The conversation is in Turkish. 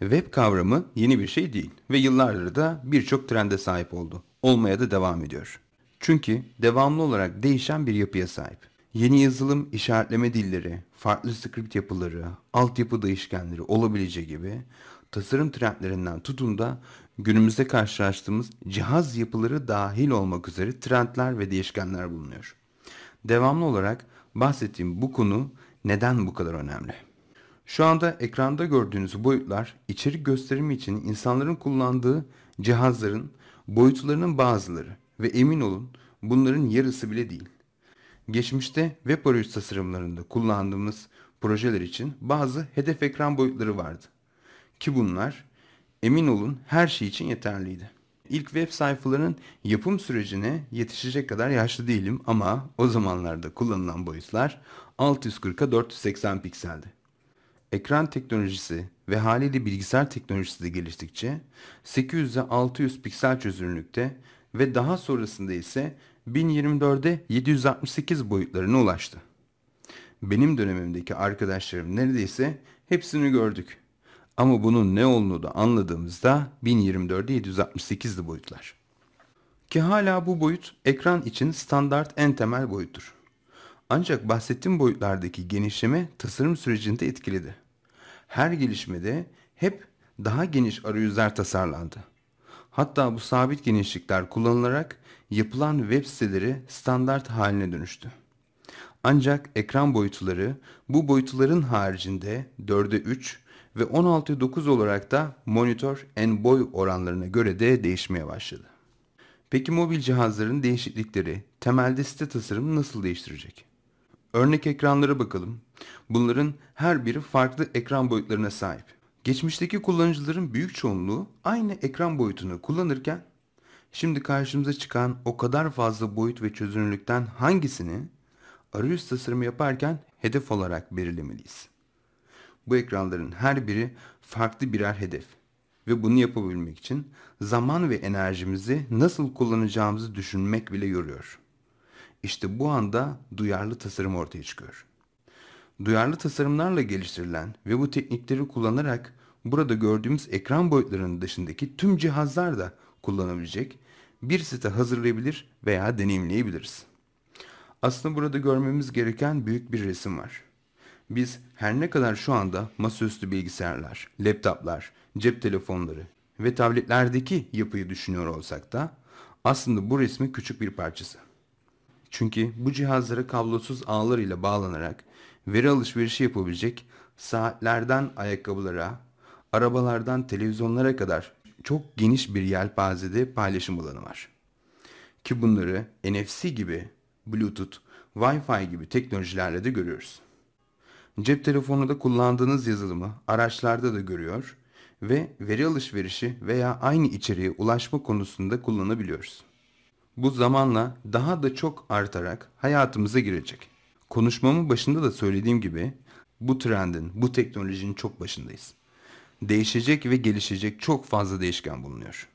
Web kavramı yeni bir şey değil ve yıllardır da birçok trende sahip oldu. Olmaya da devam ediyor. Çünkü devamlı olarak değişen bir yapıya sahip. Yeni yazılım, işaretleme dilleri, farklı script yapıları, altyapı değişkenleri olabileceği gibi tasarım trendlerinden tutun da günümüzde karşılaştığımız cihaz yapıları dahil olmak üzere trendler ve değişkenler bulunuyor. Devamlı olarak bahsettiğim bu konu neden bu kadar önemli? Şu anda ekranda gördüğünüz boyutlar içerik gösterimi için insanların kullandığı cihazların boyutlarının bazıları ve emin olun bunların yarısı bile değil. Geçmişte web arayüz tasarımlarında kullandığımız projeler için bazı hedef ekran boyutları vardı. Ki bunlar emin olun her şey için yeterliydi. İlk web sayfalarının yapım sürecine yetişecek kadar yaşlı değilim ama o zamanlarda kullanılan boyutlar 640'a 480 pikseldi ekran teknolojisi ve haliyle bilgisayar teknolojisi de geliştikçe 800'e 600 piksel çözünürlükte ve daha sonrasında ise 1024'e 768 boyutlarına ulaştı. Benim dönemimdeki arkadaşlarım neredeyse hepsini gördük. Ama bunun ne olduğunu da anladığımızda 1024'e 768'li boyutlar. Ki hala bu boyut ekran için standart en temel boyuttur. Ancak bahsettiğim boyutlardaki genişleme tasarım sürecinde etkiledi. Her gelişmede hep daha geniş arayüzler tasarlandı. Hatta bu sabit genişlikler kullanılarak yapılan web siteleri standart haline dönüştü. Ancak ekran boyutları bu boyutların haricinde 4'e 3 ve 16'ya 9 olarak da monitör en boy oranlarına göre de değişmeye başladı. Peki mobil cihazların değişiklikleri temelde site tasarımı nasıl değiştirecek? Örnek ekranlara bakalım. Bunların her biri farklı ekran boyutlarına sahip. Geçmişteki kullanıcıların büyük çoğunluğu aynı ekran boyutunu kullanırken şimdi karşımıza çıkan o kadar fazla boyut ve çözünürlükten hangisini arayüz tasarımı yaparken hedef olarak belirlemeliyiz. Bu ekranların her biri farklı birer hedef ve bunu yapabilmek için zaman ve enerjimizi nasıl kullanacağımızı düşünmek bile yoruyor. İşte bu anda duyarlı tasarım ortaya çıkıyor. Duyarlı tasarımlarla geliştirilen ve bu teknikleri kullanarak burada gördüğümüz ekran boyutlarının dışındaki tüm cihazlar da kullanabilecek bir site hazırlayabilir veya deneyimleyebiliriz. Aslında burada görmemiz gereken büyük bir resim var. Biz her ne kadar şu anda masaüstü bilgisayarlar, laptoplar, cep telefonları ve tabletlerdeki yapıyı düşünüyor olsak da aslında bu resmin küçük bir parçası. Çünkü bu cihazlara kablosuz ağlar ile bağlanarak veri alışverişi yapabilecek saatlerden ayakkabılara, arabalardan televizyonlara kadar çok geniş bir yelpazede paylaşım alanı var. Ki bunları NFC gibi, Bluetooth, Wi-Fi gibi teknolojilerle de görüyoruz. Cep telefonu da kullandığınız yazılımı araçlarda da görüyor ve veri alışverişi veya aynı içeriğe ulaşma konusunda kullanabiliyoruz. Bu zamanla daha da çok artarak hayatımıza girecek. Konuşmamın başında da söylediğim gibi bu trendin, bu teknolojinin çok başındayız. Değişecek ve gelişecek çok fazla değişken bulunuyor.